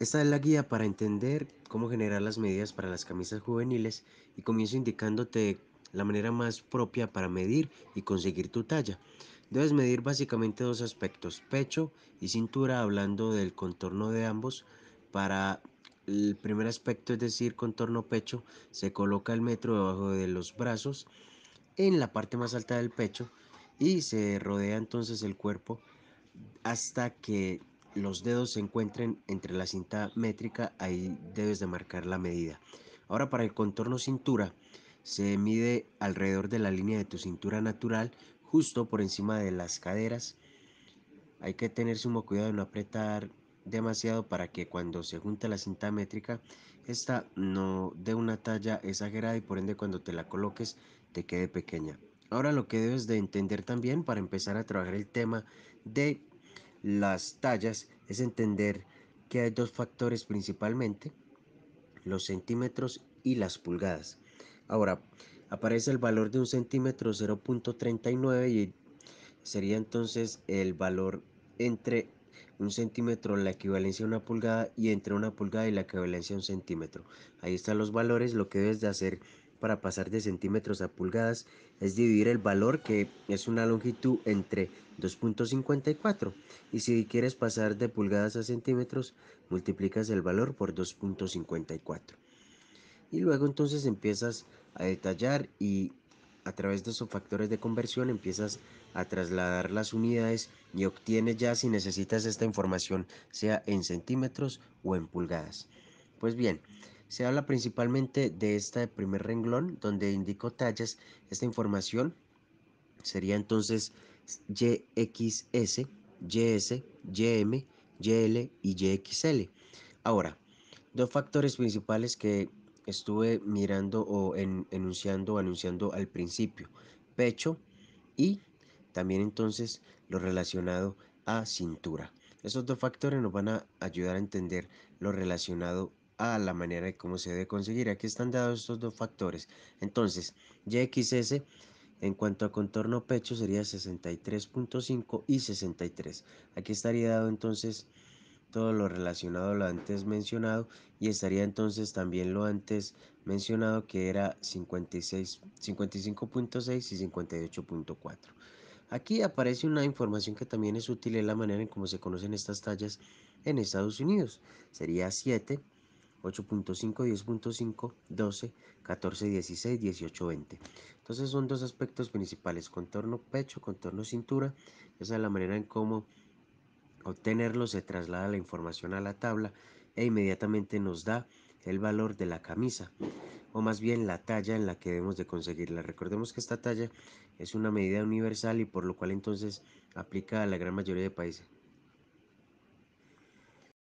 Esta es la guía para entender cómo generar las medidas para las camisas juveniles y comienzo indicándote la manera más propia para medir y conseguir tu talla. Debes medir básicamente dos aspectos, pecho y cintura, hablando del contorno de ambos. Para el primer aspecto, es decir, contorno pecho, se coloca el metro debajo de los brazos, en la parte más alta del pecho, y se rodea entonces el cuerpo hasta que los dedos se encuentren entre la cinta métrica, ahí debes de marcar la medida. Ahora para el contorno cintura, se mide alrededor de la línea de tu cintura natural, justo por encima de las caderas. Hay que tener sumo cuidado de no apretar demasiado para que cuando se junte la cinta métrica, esta no dé una talla exagerada y por ende cuando te la coloques te quede pequeña. Ahora lo que debes de entender también para empezar a trabajar el tema de las tallas es entender que hay dos factores principalmente, los centímetros y las pulgadas. Ahora, aparece el valor de un centímetro 0.39 y sería entonces el valor entre un centímetro la equivalencia a una pulgada y entre una pulgada y la equivalencia a un centímetro. Ahí están los valores, lo que debes de hacer para pasar de centímetros a pulgadas es dividir el valor que es una longitud entre 2.54 y si quieres pasar de pulgadas a centímetros multiplicas el valor por 2.54 y luego entonces empiezas a detallar y a través de esos factores de conversión empiezas a trasladar las unidades y obtienes ya si necesitas esta información sea en centímetros o en pulgadas pues bien se habla principalmente de este primer renglón donde indicó tallas. Esta información sería entonces YXS, YS, YM, YL y YXL. Ahora, dos factores principales que estuve mirando o enunciando anunciando al principio. Pecho y también entonces lo relacionado a cintura. esos dos factores nos van a ayudar a entender lo relacionado a la manera de cómo se debe conseguir. Aquí están dados estos dos factores. Entonces, YXS en cuanto a contorno pecho sería 63.5 y 63. Aquí estaría dado entonces todo lo relacionado a lo antes mencionado y estaría entonces también lo antes mencionado que era 56, 55.6 y 58.4. Aquí aparece una información que también es útil en la manera en cómo se conocen estas tallas en Estados Unidos. Sería 7, 8.5, 10.5, 12, 14, 16, 18, 20. Entonces son dos aspectos principales, contorno pecho, contorno cintura. Esa es la manera en cómo obtenerlo, se traslada la información a la tabla e inmediatamente nos da el valor de la camisa o más bien la talla en la que debemos de conseguirla. Recordemos que esta talla es una medida universal y por lo cual entonces aplica a la gran mayoría de países.